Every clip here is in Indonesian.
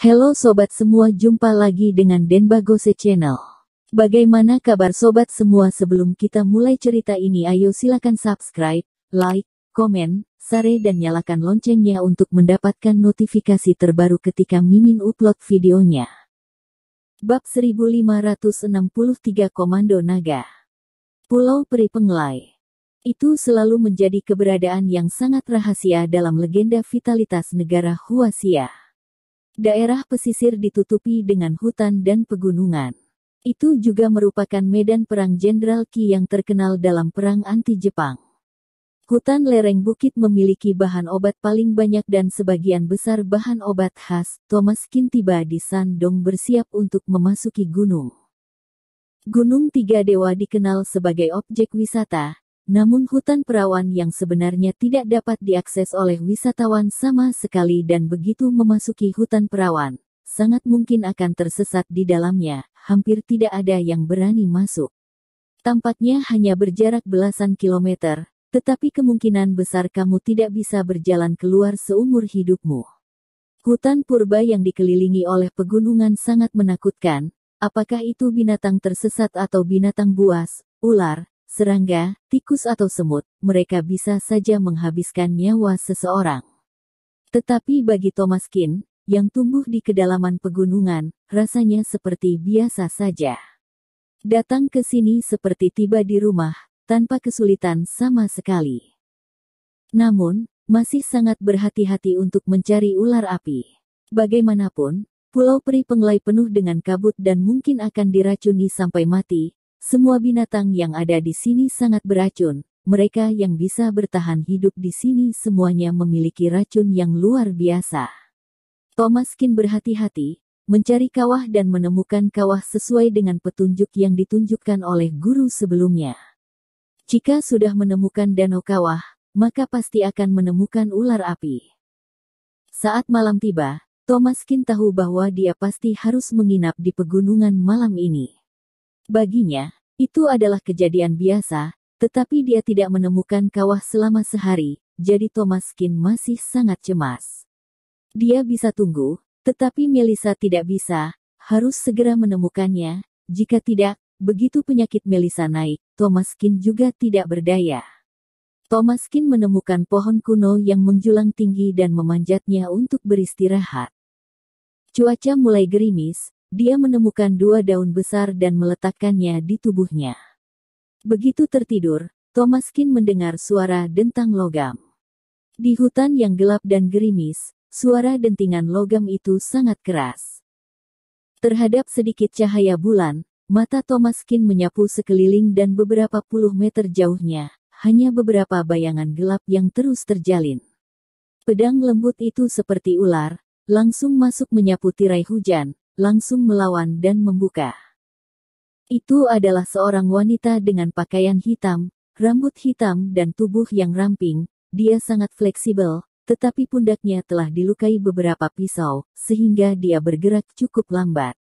Halo sobat semua, jumpa lagi dengan Denbagose Channel. Bagaimana kabar sobat semua sebelum kita mulai cerita ini ayo silakan subscribe, like, komen, share dan nyalakan loncengnya untuk mendapatkan notifikasi terbaru ketika Mimin upload videonya. Bab 1563 Komando Naga Pulau Peri Penglai itu selalu menjadi keberadaan yang sangat rahasia dalam legenda vitalitas negara Huasia. Daerah pesisir ditutupi dengan hutan dan pegunungan. Itu juga merupakan medan perang Jenderal Ki yang terkenal dalam perang anti-Jepang. Hutan lereng bukit memiliki bahan obat paling banyak dan sebagian besar bahan obat khas. Thomas Kin di Sandong bersiap untuk memasuki gunung. Gunung Tiga Dewa dikenal sebagai objek wisata, namun hutan perawan yang sebenarnya tidak dapat diakses oleh wisatawan sama sekali dan begitu memasuki hutan perawan, sangat mungkin akan tersesat di dalamnya, hampir tidak ada yang berani masuk. Tampaknya hanya berjarak belasan kilometer, tetapi kemungkinan besar kamu tidak bisa berjalan keluar seumur hidupmu. Hutan purba yang dikelilingi oleh pegunungan sangat menakutkan, apakah itu binatang tersesat atau binatang buas, ular, serangga, tikus atau semut, mereka bisa saja menghabiskan nyawa seseorang. Tetapi bagi Thomas Kin, yang tumbuh di kedalaman pegunungan, rasanya seperti biasa saja. Datang ke sini seperti tiba di rumah, tanpa kesulitan sama sekali. Namun, masih sangat berhati-hati untuk mencari ular api. Bagaimanapun, Pulau Peri Penglai penuh dengan kabut dan mungkin akan diracuni sampai mati, semua binatang yang ada di sini sangat beracun. Mereka yang bisa bertahan hidup di sini semuanya memiliki racun yang luar biasa. Thomas Kin berhati-hati, mencari kawah dan menemukan kawah sesuai dengan petunjuk yang ditunjukkan oleh guru sebelumnya. Jika sudah menemukan danau kawah, maka pasti akan menemukan ular api. Saat malam tiba, Thomas Kin tahu bahwa dia pasti harus menginap di pegunungan malam ini. Baginya, itu adalah kejadian biasa, tetapi dia tidak menemukan kawah selama sehari, jadi Thomas Kin masih sangat cemas. Dia bisa tunggu, tetapi Melissa tidak bisa, harus segera menemukannya, jika tidak, begitu penyakit Melissa naik, Thomas Kin juga tidak berdaya. Thomas Kin menemukan pohon kuno yang menjulang tinggi dan memanjatnya untuk beristirahat. Cuaca mulai gerimis, dia menemukan dua daun besar dan meletakkannya di tubuhnya. Begitu tertidur, Thomas Thomaskin mendengar suara dentang logam. Di hutan yang gelap dan gerimis, suara dentingan logam itu sangat keras. Terhadap sedikit cahaya bulan, mata Thomas Thomaskin menyapu sekeliling dan beberapa puluh meter jauhnya, hanya beberapa bayangan gelap yang terus terjalin. Pedang lembut itu seperti ular, langsung masuk menyapu tirai hujan, langsung melawan dan membuka. Itu adalah seorang wanita dengan pakaian hitam, rambut hitam dan tubuh yang ramping, dia sangat fleksibel, tetapi pundaknya telah dilukai beberapa pisau, sehingga dia bergerak cukup lambat.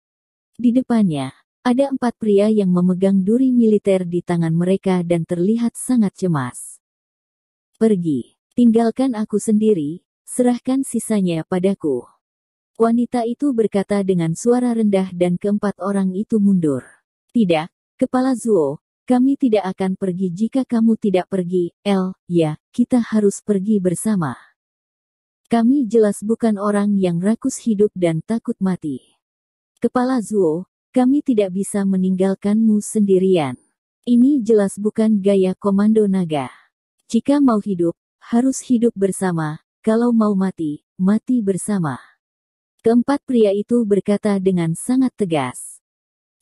Di depannya, ada empat pria yang memegang duri militer di tangan mereka dan terlihat sangat cemas. Pergi, tinggalkan aku sendiri, serahkan sisanya padaku. Wanita itu berkata dengan suara rendah dan keempat orang itu mundur. Tidak, Kepala Zuo, kami tidak akan pergi jika kamu tidak pergi, El, ya, kita harus pergi bersama. Kami jelas bukan orang yang rakus hidup dan takut mati. Kepala Zuo, kami tidak bisa meninggalkanmu sendirian. Ini jelas bukan gaya komando naga. Jika mau hidup, harus hidup bersama, kalau mau mati, mati bersama. Keempat pria itu berkata dengan sangat tegas.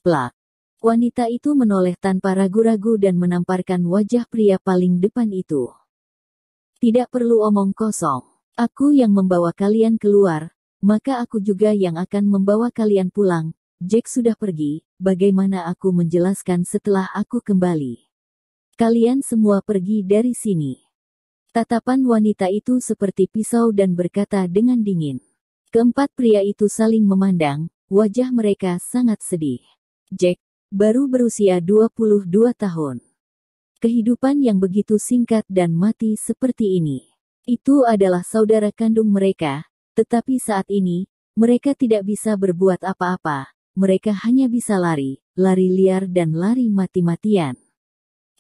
Plak. Wanita itu menoleh tanpa ragu-ragu dan menamparkan wajah pria paling depan itu. Tidak perlu omong kosong. Aku yang membawa kalian keluar, maka aku juga yang akan membawa kalian pulang. Jack sudah pergi, bagaimana aku menjelaskan setelah aku kembali? Kalian semua pergi dari sini. Tatapan wanita itu seperti pisau dan berkata dengan dingin. Keempat pria itu saling memandang, wajah mereka sangat sedih. Jack, baru berusia 22 tahun. Kehidupan yang begitu singkat dan mati seperti ini. Itu adalah saudara kandung mereka, tetapi saat ini, mereka tidak bisa berbuat apa-apa. Mereka hanya bisa lari, lari liar dan lari mati-matian.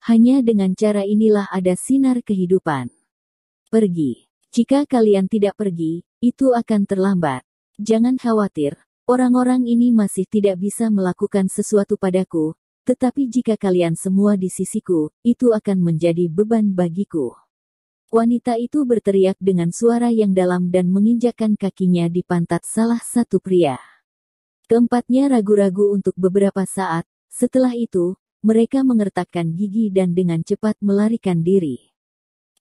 Hanya dengan cara inilah ada sinar kehidupan. Pergi. Jika kalian tidak pergi, itu akan terlambat. Jangan khawatir, orang-orang ini masih tidak bisa melakukan sesuatu padaku, tetapi jika kalian semua di sisiku, itu akan menjadi beban bagiku. Wanita itu berteriak dengan suara yang dalam dan menginjakan kakinya di pantat salah satu pria. Keempatnya ragu-ragu untuk beberapa saat, setelah itu, mereka mengertakkan gigi dan dengan cepat melarikan diri.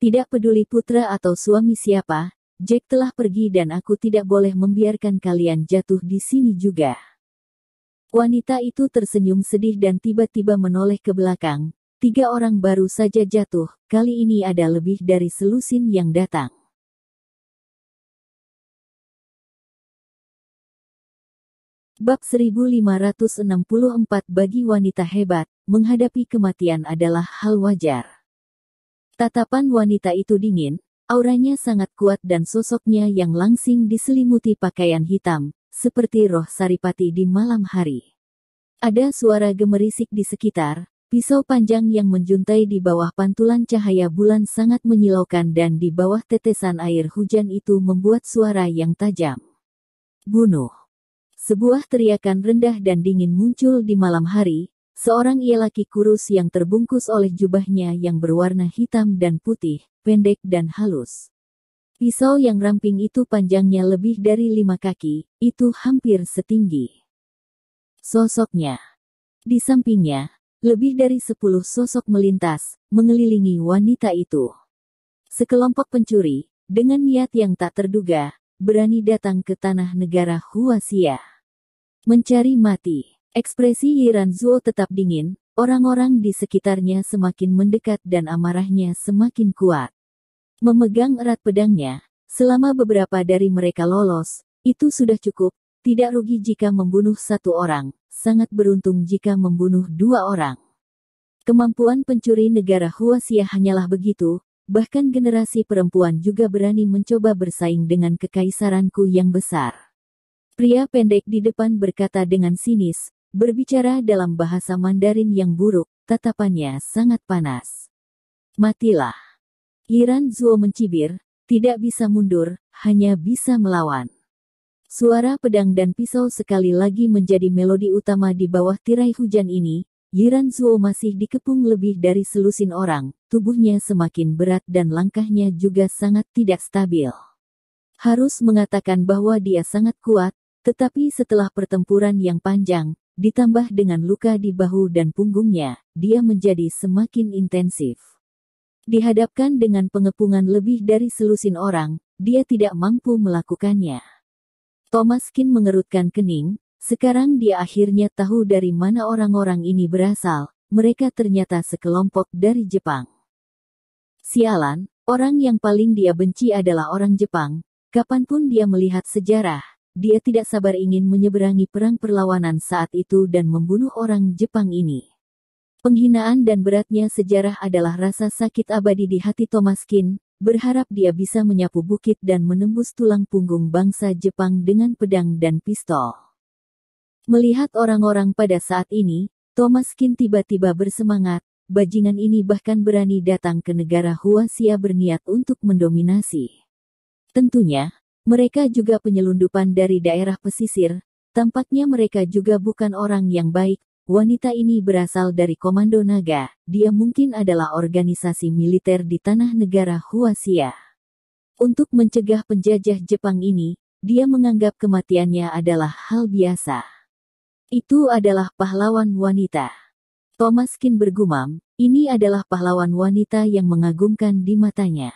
Tidak peduli putra atau suami siapa, Jack telah pergi dan aku tidak boleh membiarkan kalian jatuh di sini juga. Wanita itu tersenyum sedih dan tiba-tiba menoleh ke belakang. Tiga orang baru saja jatuh, kali ini ada lebih dari selusin yang datang. Bab 1564 bagi wanita hebat, menghadapi kematian adalah hal wajar. Tatapan wanita itu dingin, Auranya sangat kuat dan sosoknya yang langsing diselimuti pakaian hitam, seperti roh saripati di malam hari. Ada suara gemerisik di sekitar, pisau panjang yang menjuntai di bawah pantulan cahaya bulan sangat menyilaukan dan di bawah tetesan air hujan itu membuat suara yang tajam. Bunuh. Sebuah teriakan rendah dan dingin muncul di malam hari, Seorang ia laki kurus yang terbungkus oleh jubahnya yang berwarna hitam dan putih, pendek dan halus. Pisau yang ramping itu panjangnya lebih dari lima kaki, itu hampir setinggi. Sosoknya. Di sampingnya, lebih dari sepuluh sosok melintas, mengelilingi wanita itu. Sekelompok pencuri, dengan niat yang tak terduga, berani datang ke tanah negara Huasia. Mencari mati. Ekspresi Yiran Zuo tetap dingin, orang-orang di sekitarnya semakin mendekat dan amarahnya semakin kuat. Memegang erat pedangnya, selama beberapa dari mereka lolos, itu sudah cukup, tidak rugi jika membunuh satu orang, sangat beruntung jika membunuh dua orang. Kemampuan pencuri negara Huasia hanyalah begitu, bahkan generasi perempuan juga berani mencoba bersaing dengan kekaisaranku yang besar. Pria pendek di depan berkata dengan sinis, Berbicara dalam bahasa Mandarin yang buruk, tatapannya sangat panas. Matilah. Yiran Zuo mencibir, tidak bisa mundur, hanya bisa melawan. Suara pedang dan pisau sekali lagi menjadi melodi utama di bawah tirai hujan ini, Yiran Zuo masih dikepung lebih dari selusin orang, tubuhnya semakin berat dan langkahnya juga sangat tidak stabil. Harus mengatakan bahwa dia sangat kuat, tetapi setelah pertempuran yang panjang, ditambah dengan luka di bahu dan punggungnya, dia menjadi semakin intensif. Dihadapkan dengan pengepungan lebih dari selusin orang, dia tidak mampu melakukannya. Thomas Kin mengerutkan kening, sekarang dia akhirnya tahu dari mana orang-orang ini berasal, mereka ternyata sekelompok dari Jepang. Sialan, orang yang paling dia benci adalah orang Jepang, kapanpun dia melihat sejarah, dia tidak sabar ingin menyeberangi perang perlawanan saat itu dan membunuh orang Jepang ini. Penghinaan dan beratnya sejarah adalah rasa sakit abadi di hati Thomas Kin, berharap dia bisa menyapu bukit dan menembus tulang punggung bangsa Jepang dengan pedang dan pistol. Melihat orang-orang pada saat ini, Thomas Kin tiba-tiba bersemangat, bajingan ini bahkan berani datang ke negara Huasia berniat untuk mendominasi. Tentunya, mereka juga penyelundupan dari daerah pesisir, tampaknya mereka juga bukan orang yang baik. Wanita ini berasal dari Komando Naga, dia mungkin adalah organisasi militer di tanah negara Huasia. Untuk mencegah penjajah Jepang ini, dia menganggap kematiannya adalah hal biasa. Itu adalah pahlawan wanita. Thomas Kin bergumam, ini adalah pahlawan wanita yang mengagumkan di matanya.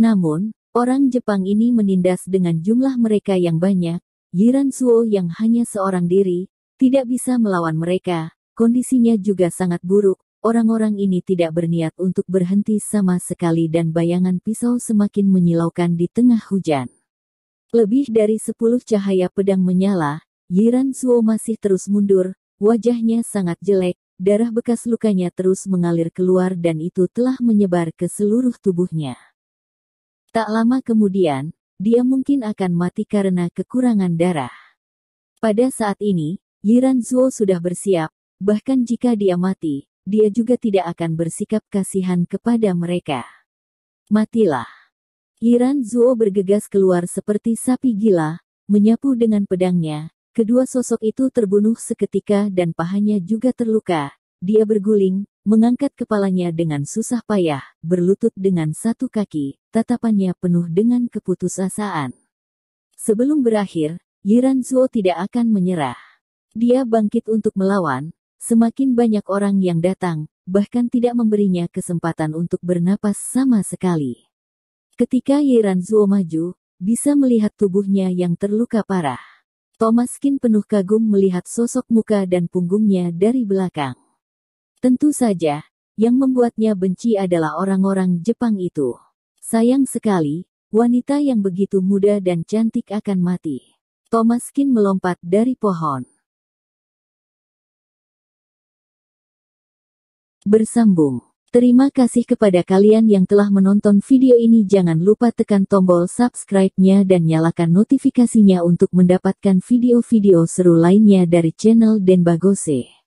Namun, Orang Jepang ini menindas dengan jumlah mereka yang banyak, Yiran Suo yang hanya seorang diri, tidak bisa melawan mereka, kondisinya juga sangat buruk, orang-orang ini tidak berniat untuk berhenti sama sekali dan bayangan pisau semakin menyilaukan di tengah hujan. Lebih dari sepuluh cahaya pedang menyala, Yiran Suo masih terus mundur, wajahnya sangat jelek, darah bekas lukanya terus mengalir keluar dan itu telah menyebar ke seluruh tubuhnya. Tak lama kemudian, dia mungkin akan mati karena kekurangan darah. Pada saat ini, Yiran Zuo sudah bersiap, bahkan jika dia mati, dia juga tidak akan bersikap kasihan kepada mereka. Matilah. Yiran Zuo bergegas keluar seperti sapi gila, menyapu dengan pedangnya. Kedua sosok itu terbunuh seketika dan pahanya juga terluka. Dia berguling, mengangkat kepalanya dengan susah payah, berlutut dengan satu kaki, tatapannya penuh dengan keputusasaan. Sebelum berakhir, Yiran Zuo tidak akan menyerah. Dia bangkit untuk melawan, semakin banyak orang yang datang, bahkan tidak memberinya kesempatan untuk bernapas sama sekali. Ketika Yiran Zuo maju, bisa melihat tubuhnya yang terluka parah. Thomas Kin penuh kagum melihat sosok muka dan punggungnya dari belakang. Tentu saja, yang membuatnya benci adalah orang-orang Jepang itu. Sayang sekali, wanita yang begitu muda dan cantik akan mati. Thomas Kin melompat dari pohon. Bersambung. Terima kasih kepada kalian yang telah menonton video ini. Jangan lupa tekan tombol subscribe-nya dan nyalakan notifikasinya untuk mendapatkan video-video seru lainnya dari channel Denbagose.